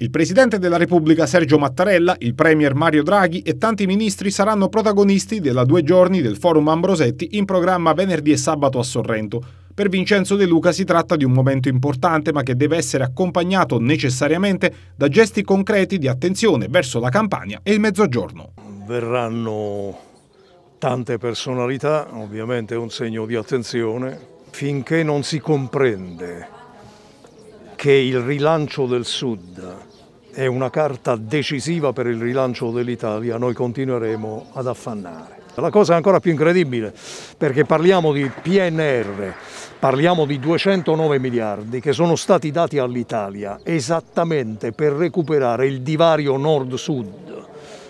Il Presidente della Repubblica Sergio Mattarella, il Premier Mario Draghi e tanti ministri saranno protagonisti della due giorni del Forum Ambrosetti in programma venerdì e sabato a Sorrento. Per Vincenzo De Luca si tratta di un momento importante ma che deve essere accompagnato necessariamente da gesti concreti di attenzione verso la Campania e il Mezzogiorno. Verranno tante personalità, ovviamente è un segno di attenzione, finché non si comprende che il rilancio del Sud è una carta decisiva per il rilancio dell'Italia, noi continueremo ad affannare. La cosa è ancora più incredibile perché parliamo di PNR, parliamo di 209 miliardi che sono stati dati all'Italia esattamente per recuperare il divario nord-sud,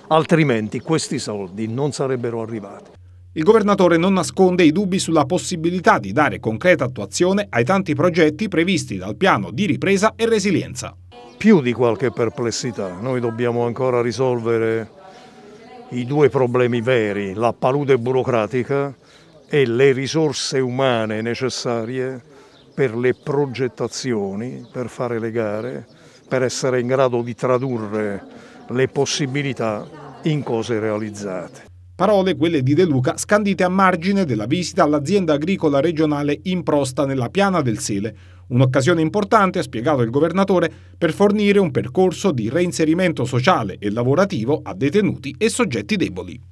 altrimenti questi soldi non sarebbero arrivati. Il governatore non nasconde i dubbi sulla possibilità di dare concreta attuazione ai tanti progetti previsti dal piano di ripresa e resilienza più di qualche perplessità. Noi dobbiamo ancora risolvere i due problemi veri, la palude burocratica e le risorse umane necessarie per le progettazioni, per fare le gare, per essere in grado di tradurre le possibilità in cose realizzate. Parole quelle di De Luca scandite a margine della visita all'azienda agricola regionale Improsta nella piana del Sele, Un'occasione importante, ha spiegato il governatore, per fornire un percorso di reinserimento sociale e lavorativo a detenuti e soggetti deboli.